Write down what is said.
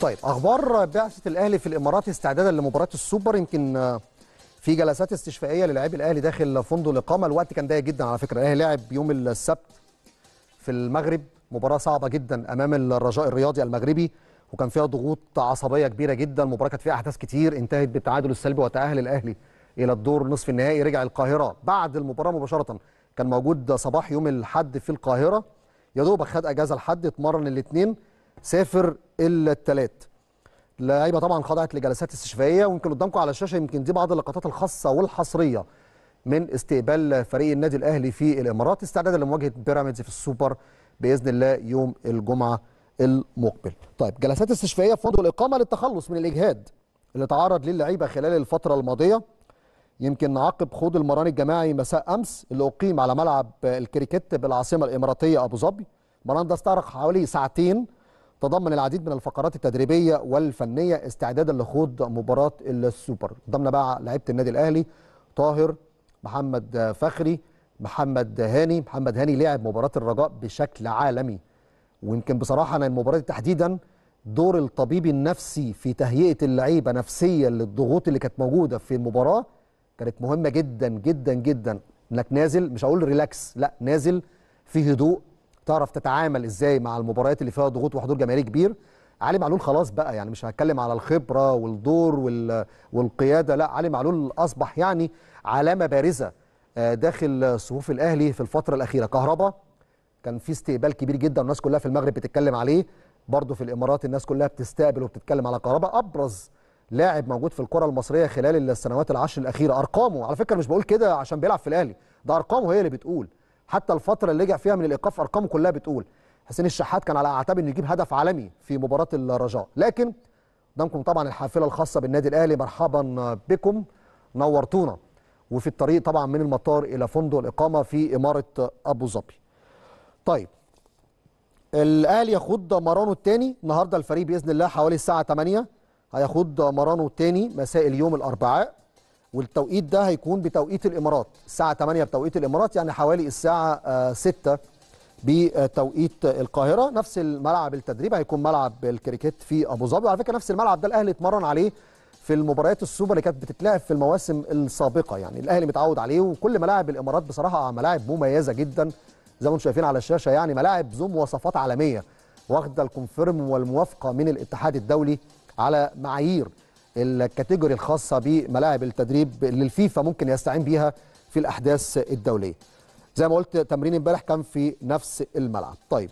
طيب اخبار بعثه الاهلي في الامارات استعدادا لمباراه السوبر يمكن آه، في جلسات استشفائيه للاعبي الاهلي داخل فندق الاقامه الوقت كان ضيق جدا على فكره الاهلي لعب يوم السبت في المغرب مباراه صعبه جدا امام الرجاء الرياضي المغربي وكان فيها ضغوط عصبيه كبيره جدا المباراه كانت فيها احداث كتير انتهت بالتعادل السلبي وتاهل الاهلي الى الدور نصف النهائي رجع القاهره بعد المباراه مباشره كان موجود صباح يوم الاحد في القاهره يا دوبك خد اجازه الحد اتمرن الاثنين سافر الا التلات اللعيبه طبعا خضعت لجلسات استشفائيه ويمكن قدامكم على الشاشه يمكن دي بعض اللقطات الخاصه والحصريه من استقبال فريق النادي الاهلي في الامارات استعدادا لمواجهه بيراميدز في السوبر باذن الله يوم الجمعه المقبل. طيب جلسات استشفائيه في فندق الاقامه للتخلص من الاجهاد اللي تعرض ليه اللعيبه خلال الفتره الماضيه يمكن عقب خوض المران الجماعي مساء امس اللي اقيم على ملعب الكريكيت بالعاصمه الاماراتيه ابو ظبي. المران ده استغرق حوالي ساعتين تضمن العديد من الفقرات التدريبيه والفنيه استعدادا لخوض مباراه السوبر ضمن بقى لعيبه النادي الاهلي طاهر محمد فخري محمد هاني محمد هاني لعب مباراه الرجاء بشكل عالمي ويمكن بصراحه انا المباراه تحديدا دور الطبيب النفسي في تهيئه اللعيبه نفسيا للضغوط اللي كانت موجوده في المباراه كانت مهمه جدا جدا جدا انك نازل مش هقول ريلاكس لا نازل في هدوء تعرف تتعامل ازاي مع المباريات اللي فيها ضغوط وحضور جماهيري كبير علي معلول خلاص بقى يعني مش هتكلم على الخبره والدور والقياده لا علي معلول اصبح يعني علامه بارزه آه، داخل صفوف الاهلي في الفتره الاخيره كهربا كان في استقبال كبير جدا والناس كلها في المغرب بتتكلم عليه برضه في الامارات الناس كلها بتستقبل وبتتكلم على كهربا ابرز لاعب موجود في الكره المصريه خلال السنوات العشر الاخيره ارقامه على فكره مش بقول كده عشان بيلعب في الاهلي ده ارقامه هي اللي بتقول حتى الفتره اللي رجع فيها من الايقاف ارقامه كلها بتقول حسين الشحات كان على اعتاب انه يجيب هدف عالمي في مباراه الرجاء لكن قدامكم طبعا الحافله الخاصه بالنادي الاهلي مرحبا بكم نورتونا وفي الطريق طبعا من المطار الى فندق الاقامه في اماره ابو ظبي طيب الاهلي يخوض مرانه الثاني النهارده الفريق باذن الله حوالي الساعه 8 هيخوض مرانه الثاني مساء اليوم الاربعاء والتوقيت ده هيكون بتوقيت الامارات الساعه 8 بتوقيت الامارات يعني حوالي الساعه 6 آه، بتوقيت القاهره نفس الملعب التدريب هيكون ملعب الكريكيت في ابو ظبي وعلى فكره نفس الملعب ده الاهلي اتمرن عليه في المباريات السوبر اللي كانت بتتلعب في المواسم السابقه يعني الاهلي متعود عليه وكل ملاعب الامارات بصراحه آه، ملاعب مميزه جدا زي ما انتم شايفين على الشاشه يعني ملاعب ذو مواصفات عالميه واخده الكونفيرم والموافقه من الاتحاد الدولي على معايير الكاتيجوري الخاصه بملاعب التدريب اللي الفيفا ممكن يستعين بيها في الاحداث الدوليه زي ما قلت تمرين امبارح كان في نفس الملعب طيب